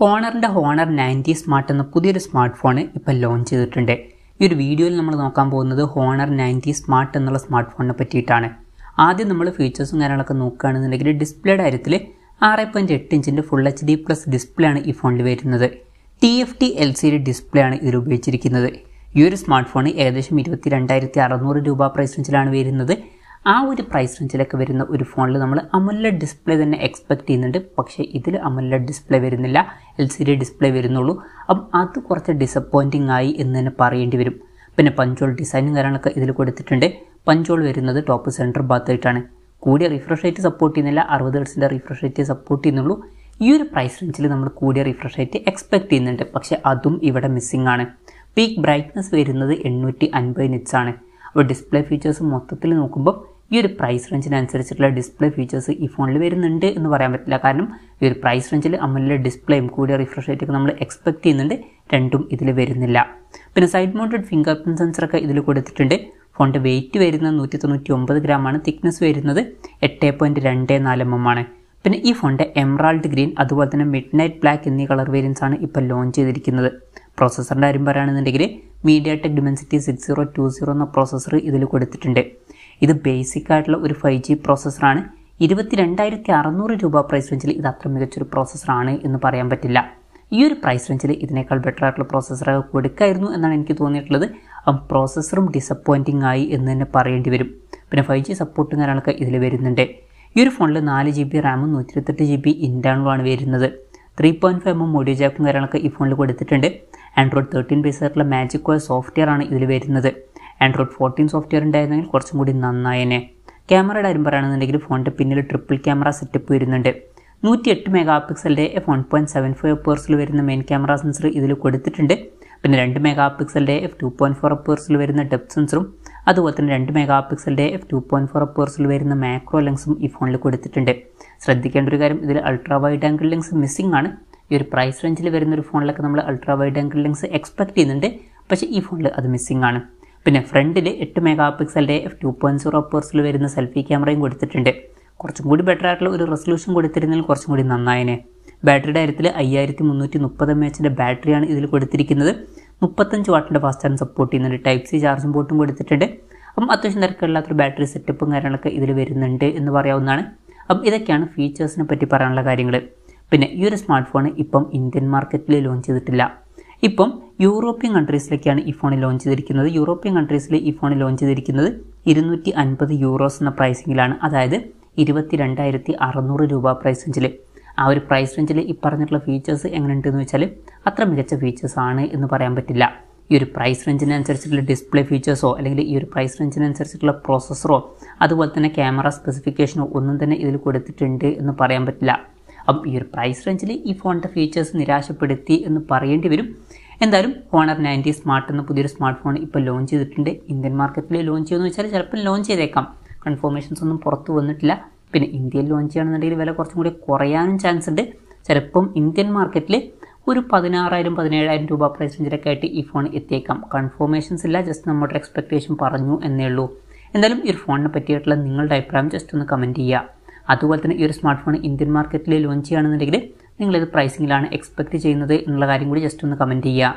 ഹോണറിൻ്റെ honour ninety smart എന്ന പുതിയൊരു smartphone ഇപ്പോൾ ലോഞ്ച് ചെയ്തിട്ടുണ്ട് ഈ ഒരു വീഡിയോയിൽ നമ്മൾ നോക്കാൻ പോകുന്നത് ഹോണർ നയൻറ്റി സ്മാർട്ട് എന്നുള്ള സ്മാർട്ട് ഫോണിനെ പറ്റിയിട്ടാണ് ആദ്യം നമ്മൾ ഫീച്ചേഴ്സും കാര്യങ്ങളൊക്കെ നോക്കുകയാണെന്നുണ്ടെങ്കിൽ ഡിസ്പ്ലേയുടെ കാര്യത്തിൽ ആറ് പോയിൻറ്റ് എട്ട് ഇഞ്ചിൻ്റെ full H D plus display ആണ് ഈ ഫോണിൽ വരുന്നത് T F T L C D display ആണ് ഇതിൽ ഉപയോഗിച്ചിരിക്കുന്നത് ഈ ഒരു സ്മാർട്ട് ഫോൺ ഏകദേശം ഇരുപത്തി രണ്ടായിരത്തി അറുന്നൂറ് രൂപ പ്രൈസ് റേഞ്ചിലാണ് വരുന്നത് ആ ഒരു പ്രൈസ് റേഞ്ചിലൊക്കെ വരുന്ന ഒരു ഫോണിൽ നമ്മൾ അമുല്ലഡ് ഡിസ്പ്ലേ തന്നെ എക്സ്പെക്ട് ചെയ്യുന്നുണ്ട് പക്ഷേ ഇതിൽ അമുല്ലഡ് ഡിസ്പ്ലേ വരുന്നില്ല എൽ സി ഡി ഡിസ്പ്ലേ വരുന്നുള്ളൂ അപ്പം അത് കുറച്ച് ഡിസപ്പോയിൻറ്റിംഗ് ആയി എന്ന് തന്നെ പറയേണ്ടി വരും പിന്നെ പഞ്ചോൾ ഡിസൈനും കാര്യങ്ങളൊക്കെ ഇതിൽ കൊടുത്തിട്ടുണ്ട് പഞ്ചോൾ വരുന്നത് ടോപ്പ് സെൻറ്റർ ഭാഗത്തായിട്ടാണ് കൂടിയ റിഫ്രഷ് റേറ്റ് സപ്പോർട്ട് ചെയ്യുന്നില്ല അറുപത് ഹെർട്സിൻ്റെ റിഫ്രഷ് റേറ്റ് സപ്പോർട്ട് ചെയ്യുന്നുള്ളൂ ഈ ഒരു പ്രൈസ് റേഞ്ചിൽ നമ്മൾ കൂടിയ റിഫ്രഷ് റേറ്റ് എക്സ്പെക്ട് ചെയ്യുന്നുണ്ട് പക്ഷേ അതും ഇവിടെ മിസ്സിംഗ് ആണ് പീക്ക് ബ്രൈറ്റ്നസ് വരുന്നത് എണ്ണൂറ്റി അൻപത് നിറ്റ്സ് ആണ് അപ്പോൾ ഡിസ്പ്ലേ ഫീച്ചേഴ്സ് മൊത്തത്തിൽ നോക്കുമ്പോൾ ഈ ഒരു പ്രൈസ് റേഞ്ചിനനുസരിച്ചിട്ടുള്ള ഡിസ്പ്ലേ ഫീച്ചേഴ്സ് ഈ ഫോണിൽ വരുന്നുണ്ട് എന്ന് പറയാൻ പറ്റില്ല കാരണം ഈ ഒരു പ്രൈസ് റേഞ്ചിൽ അമ്മലിലെ ഡിസ്പ്ലേയും കൂടിയ റിഫ്രഷ് റേറ്റൊക്കെ നമ്മൾ എക്സ്പെക്ട് ചെയ്യുന്നുണ്ട് രണ്ടും ഇതിൽ വരുന്നില്ല പിന്നെ സൈഡ് മൗണ്ടഡ് ഫിംഗർ പ്രിൻറ്റ് സെൻസറൊക്കെ ഇതിൽ കൊടുത്തിട്ടുണ്ട് ഫോണിൻ്റെ വെയിറ്റ് വരുന്നത് നൂറ്റി തൊണ്ണൂറ്റി ഒമ്പത് ഗ്രാമാണ് തിക്നെസ് വരുന്നത് എട്ട് പോയിൻറ്റ് രണ്ട് നാല് എം mm എം ആണ് പിന്നെ ഈ ഫോണിൻ്റെ എമറാൾഡ് ഗ്രീൻ അതുപോലെ തന്നെ മിഡ് നൈറ്റ് ബ്ലാക്ക് എന്നീ കളർ വേരിയൻസ് ആണ് ഇപ്പോൾ ലോഞ്ച് ചെയ്തിരിക്കുന്നത് പ്രോസസ്സറിൻ്റെ കാര്യം പറയുകയാണെന്നുണ്ടെങ്കിൽ MediaTek Dimensity six zero two zero എന്ന പ്രോസസ്സർ ഇതിൽ കൊടുത്തിട്ടുണ്ട് ഇത് ബേസിക് ആയിട്ടുള്ള ഒരു ഫൈവ് ജി പ്രോസസ്സറാണ് ഇരുപത്തി രണ്ടായിരത്തി അറുന്നൂറ് രൂപ പ്രൈസ് റേഞ്ചിൽ ഇത് അത്ര മികച്ചൊരു പ്രോസസ്സറാണ് എന്ന് പറയാൻ പറ്റില്ല ഈ ഒരു പ്രൈസ് റേഞ്ചിൽ ഇതിനേക്കാൾ ബെറ്റർ ആയിട്ടുള്ള പ്രോസസ്സറൊക്കെ കൊടുക്കായിരുന്നു എന്നാണ് എനിക്ക് തോന്നിയിട്ടുള്ളത് അപ്പം പ്രോസസ്സറും ഡിസപ്പോയിൻറ്റിംഗ് ആയി എന്ന് തന്നെ പറയേണ്ടി വരും പിന്നെ ഫൈവ് ജി സപ്പോർട്ടും കാര്യങ്ങളൊക്കെ ഇതിൽ വരുന്നുണ്ട് ഈ ഒരു ഫോണിൽ നാല് ജി ബി റാമും ഇരുപത്തെട്ട് ജി ബി ഇൻറ്റേണലുമാണ് വരുന്നത് three point five M audio ജാക്കും കാര്യങ്ങളൊക്കെ ഈ ഫോണിൽ കൊടുത്തിട്ടുണ്ട് ആൻഡ്രോയിഡ് തേർട്ടീൻ ബേസ് ആയിട്ടുള്ള മാജിക് കോയ സോഫ്റ്റ്വെയർ ആണ് ഇതിൽ വരുന്നത് ആൻഡ്രോയിഡ് ഫോർട്ടീൻ സോഫ്റ്റ്വെയർ ഉണ്ടായിരുന്നെങ്കിൽ കുറച്ചും കൂടി നന്നായേനെ ക്യാമറയുടെ കാര്യം പറയുകയാണെന്നുണ്ടെങ്കിൽ ഫോണിൻ്റെ പിന്നിൽ ട്രിപ്പിൾ ക്യാമറ സെറ്റപ്പ് വരുന്നുണ്ട് നൂറ്റി എട്ട് മെഗാ പിക്സലിൻ്റെ f one point seven five പേഴ്സിൽ വരുന്ന മെയിൻ ക്യാമറ സെൻസർ ഇതിൽ കൊടുത്തിട്ടുണ്ട് പിന്നെ രണ്ട് മെഗാ പിക്സലിൻ്റെ എഫ് ടു പോയിൻറ്റ് ഫോർ പേഴ്സിൽ വരുന്ന ഡെപ്ത് സെൻസറും അതുപോലെ തന്നെ രണ്ട് മെഗാ പിക്സലിൻ്റെ എഫ് ടു പോയിൻറ്റ് ഫോർ പേഴ്സിൽ വരുന്ന മാക്രോ ലെൻസും ഈ ഫോണിൽ കൊടുത്തിട്ടുണ്ട് ശ്രദ്ധിക്കേണ്ട ഒരു കാര്യം ഇതിൽ ultra wide angle lens missing ആണ് ഈ ഒരു പ്രൈസ് റേഞ്ചിൽ വരുന്ന ഒരു ഫോണിലൊക്കെ നമ്മൾ ultra wide angle lens expect ചെയ്യുന്നുണ്ട് പക്ഷേ ഈ ഫോണിൽ അത് മിസ്സിംഗ് ആണ് പിന്നെ ഫ്രണ്ടിൽ എട്ട് മെഗാ പിക്സലിൻ്റെ ടു പോയിൻറ്റ് സീറോ പേഴ്സിൽ വരുന്ന സെൽഫി ക്യാമറയും കൊടുത്തിട്ടുണ്ട് കുറച്ചും കൂടി ബെറ്റർ ആയിട്ടുള്ള ഒരു റെസൊല്യൂഷൻ കൊടുത്തിരുന്നെങ്കിൽ കുറച്ചും കൂടി നന്നായേനെ ബാറ്ററിയുടെ കാര്യത്തിൽ അയ്യായിരത്തി മുന്നൂറ്റി മുപ്പത് എം എച്ചിൻ്റെ ബാറ്ററിയാണ് ഇതിൽ കൊടുത്തിരിക്കുന്നത് മുപ്പത്തഞ്ച് വാട്ടിൻ്റെ ഫാസ്റ്റ് ചാർജ് സപ്പോർട്ട് ചെയ്യുന്നുണ്ട് ടൈപ്പ് സി ചാർജും പോർട്ടും കൊടുത്തിട്ടുണ്ട് അപ്പം അത്യാവശ്യം തിരക്കില്ലാത്തൊരു ബാറ്ററി സെറ്റപ്പും കാര്യങ്ങളൊക്കെ ഇതിൽ വരുന്നുണ്ട് എന്ന് പറയാവുന്നതാണ് അപ്പം ഇതൊക്കെയാണ് ഫീച്ചേഴ്സിനെ പറ്റി പറയാനുള്ള കാര്യങ്ങൾ പിന്നെ ഈ ഒരു സ്മാർട്ട് ഫോൺ ഇപ്പം ഇന്ത്യൻ മാർക്കറ്റിൽ ലോഞ്ച് ചെയ്തിട്ടില്ല ഇപ്പം യൂറോപ്യൻ കൺട്രീസിലേക്കാണ് ഈ ഫോൺ ലോഞ്ച് ചെയ്തിരിക്കുന്നത് യൂറോപ്യൻ കൺട്രീസിൽ ഈ ഫോൺ ലോഞ്ച് ചെയ്തിരിക്കുന്നത് ഇരുന്നൂറ്റി അൻപത് യൂറോസ് എന്ന പ്രൈസിങ്ങിലാണ് അതായത് ഇരുപത്തി രണ്ടായിരത്തി അറുന്നൂറ് രൂപ പ്രൈസ് റേഞ്ചിൽ ആ ഒരു പ്രൈസ് റേഞ്ചിൽ ഈ പറഞ്ഞിട്ടുള്ള ഫീച്ചേഴ്സ് എങ്ങനെയുണ്ടെന്ന് വെച്ചാൽ അത്ര മികച്ച ഫീച്ചേഴ്സ് ആണ് എന്ന് പറയാൻ പറ്റില്ല ഈ ഒരു പ്രൈസ് റേഞ്ചിനനുസരിച്ചിട്ടുള്ള ഡിസ്പ്ലേ ഫീച്ചേഴ്സോ അല്ലെങ്കിൽ ഈ ഒരു പ്രൈസ് റേഞ്ചിനനുസരിച്ചിട്ടുള്ള പ്രോസസ്സറോ അതുപോലെ തന്നെ ക്യാമറ സ്പെസിഫിക്കേഷനോ ഒന്നും തന്നെ ഇതിൽ കൊടുത്തിട്ടുണ്ട് എന്ന് പറയാൻ പറ്റില്ല അപ്പം ഈ ഒരു പ്രൈസ് റേഞ്ചിൽ ഈ ഫോണിൻ്റെ ഫീച്ചേഴ്സ് നിരാശപ്പെടുത്തി എന്ന് പറയേണ്ടി വരും എന്തായാലും ഹോണർ നയൻറ്റി സ്മാർട്ട് എന്ന പുതിയൊരു സ്മാർട്ട് ഫോൺ ഇപ്പോൾ ലോഞ്ച് ചെയ്തിട്ടുണ്ട് ഇന്ത്യൻ മാർക്കറ്റിൽ ലോഞ്ച് ചെയ്യുമെന്ന് വെച്ചാൽ ചിലപ്പോൾ ലോഞ്ച് ചെയ്തേക്കാം കൺഫർമേഷൻസ് ഒന്നും പുറത്തു വന്നിട്ടില്ല പിന്നെ ഇന്ത്യയിൽ ലോഞ്ച് ചെയ്യുകയാണെന്നുണ്ടെങ്കിൽ വില കുറച്ചും കൂടി കുറയാനും ചാൻസ് ഉണ്ട് ചിലപ്പം ഇന്ത്യൻ മാർക്കറ്റിൽ ഒരു പതിനാറായിരം പതിനേഴായിരം രൂപ പ്രൈസ് റേഞ്ചിലൊക്കെ ആയിട്ട് ഈ ഫോൺ എത്തിയേക്കാം കൺഫർമേഷൻസ് ഇല്ല ജസ്റ്റ് നമ്മുടെ എക്സ്പെക്റ്റേഷൻ പറഞ്ഞു എന്നേ ഉള്ളൂ എന്തായാലും ഈ ഒരു ഫോണിനെ പറ്റിയിട്ടുള്ള നിങ്ങളുടെ അഭിപ്രായം ജസ്റ്റ് ഒന്ന് കമൻറ്റ് ചെയ്യുക അതുപോലെ തന്നെ ഈ ഒരു സ്മാർട്ട് ഫോൺ ഇന്ത്യൻ മാർക്കറ്റിൽ ലോഞ്ച് ചെയ്യുകയാണെന്നുണ്ടെങ്കിൽ നിങ്ങളിത് പ്രൈസിങ്ങിലാണ് എക്സ്പെക്റ്റ് ചെയ്യുന്നത് എന്നുള്ള കാര്യം കൂടി ജസ്റ്റ് ഒന്ന് കമൻറ്റ് ചെയ്യുക